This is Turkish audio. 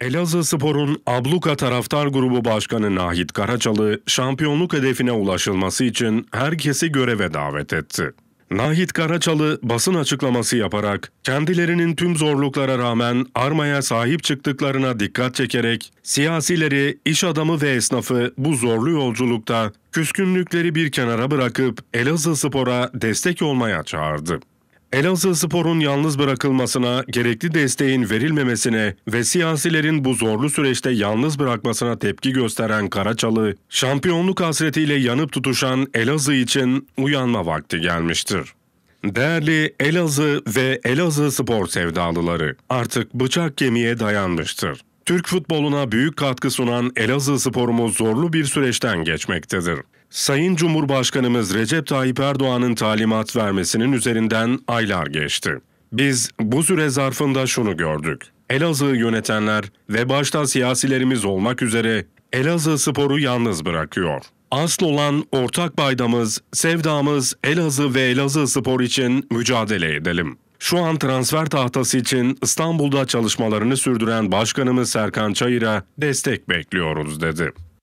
Elazığ Spor'un Abluka Taraftar Grubu Başkanı Nahit Karaçalı, şampiyonluk hedefine ulaşılması için herkesi göreve davet etti. Nahit Karaçalı basın açıklaması yaparak kendilerinin tüm zorluklara rağmen armaya sahip çıktıklarına dikkat çekerek siyasileri, iş adamı ve esnafı bu zorlu yolculukta küskünlükleri bir kenara bırakıp Elazığ Spor'a destek olmaya çağırdı. Elazığ Spor'un yalnız bırakılmasına, gerekli desteğin verilmemesine ve siyasilerin bu zorlu süreçte yalnız bırakmasına tepki gösteren Karaçalı, şampiyonluk hasretiyle yanıp tutuşan Elazığ için uyanma vakti gelmiştir. Değerli Elazığ ve Elazığ spor sevdalıları artık bıçak kemiğe dayanmıştır. Türk futboluna büyük katkı sunan Elazığ sporumuz zorlu bir süreçten geçmektedir. Sayın Cumhurbaşkanımız Recep Tayyip Erdoğan'ın talimat vermesinin üzerinden aylar geçti. Biz bu süre zarfında şunu gördük. Elazığ yönetenler ve başta siyasilerimiz olmak üzere Elazığ sporu yalnız bırakıyor. Asıl olan ortak baydamız, sevdamız Elazığ ve Elazığ spor için mücadele edelim. Şu an transfer tahtası için İstanbul'da çalışmalarını sürdüren Başkanımız Serkan Çayır'a destek bekliyoruz dedi.